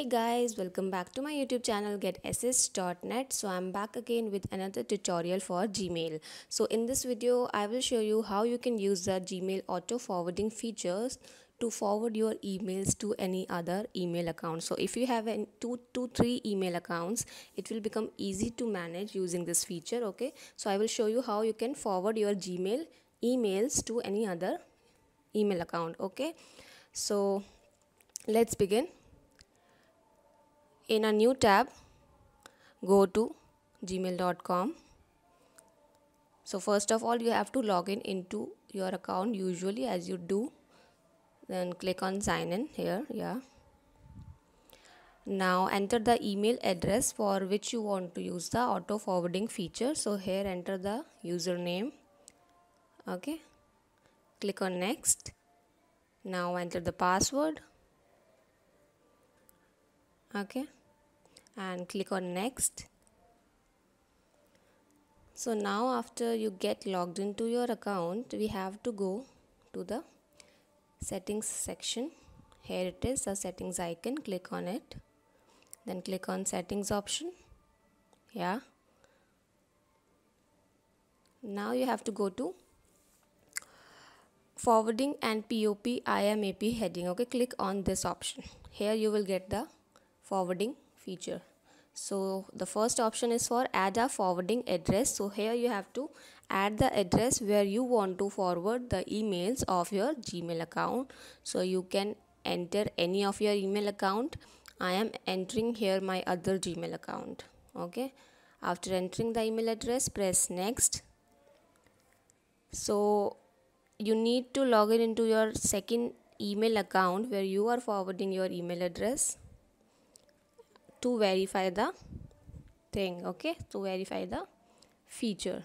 hey guys welcome back to my youtube channel getss.net so i'm back again with another tutorial for gmail so in this video i will show you how you can use the gmail auto forwarding features to forward your emails to any other email account so if you have an two to three email accounts it will become easy to manage using this feature okay so i will show you how you can forward your gmail emails to any other email account okay so let's begin in a new tab go to gmail.com so first of all you have to log in into your account usually as you do then click on sign in here yeah now enter the email address for which you want to use the auto forwarding feature so here enter the username okay click on next now enter the password okay and click on next so now after you get logged into your account we have to go to the settings section here it is a settings icon click on it then click on settings option yeah now you have to go to forwarding and pop imap heading okay click on this option here you will get the forwarding feature so the first option is for add a forwarding address so here you have to add the address where you want to forward the emails of your gmail account so you can enter any of your email account i am entering here my other gmail account okay after entering the email address press next so you need to log in into your second email account where you are forwarding your email address to verify the thing okay to verify the feature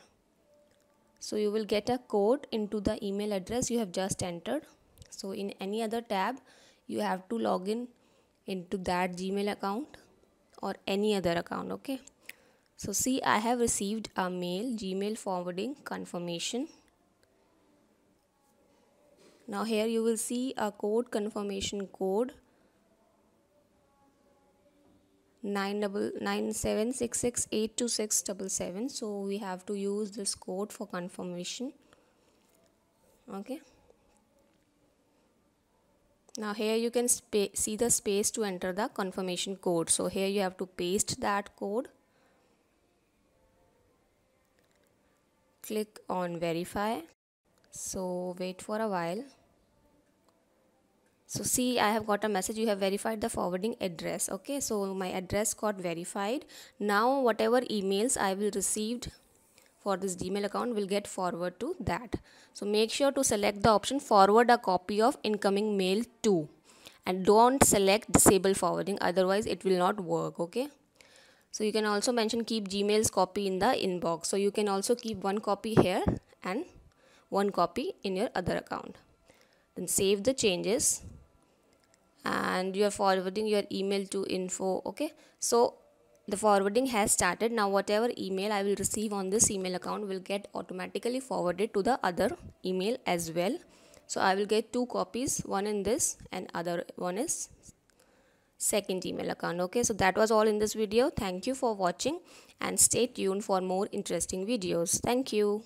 so you will get a code into the email address you have just entered so in any other tab you have to log in into that gmail account or any other account okay so see i have received a mail gmail forwarding confirmation now here you will see a code confirmation code nine double nine seven six six eight two six double seven. So we have to use this code for confirmation. Okay. Now here you can see the space to enter the confirmation code. So here you have to paste that code. Click on verify. So wait for a while so see I have got a message you have verified the forwarding address okay so my address got verified now whatever emails I will received for this Gmail account will get forward to that so make sure to select the option forward a copy of incoming mail to and don't select disable forwarding otherwise it will not work okay so you can also mention keep Gmail's copy in the inbox so you can also keep one copy here and one copy in your other account then save the changes and you are forwarding your email to info okay so the forwarding has started now whatever email i will receive on this email account will get automatically forwarded to the other email as well so i will get two copies one in this and other one is second email account okay so that was all in this video thank you for watching and stay tuned for more interesting videos thank you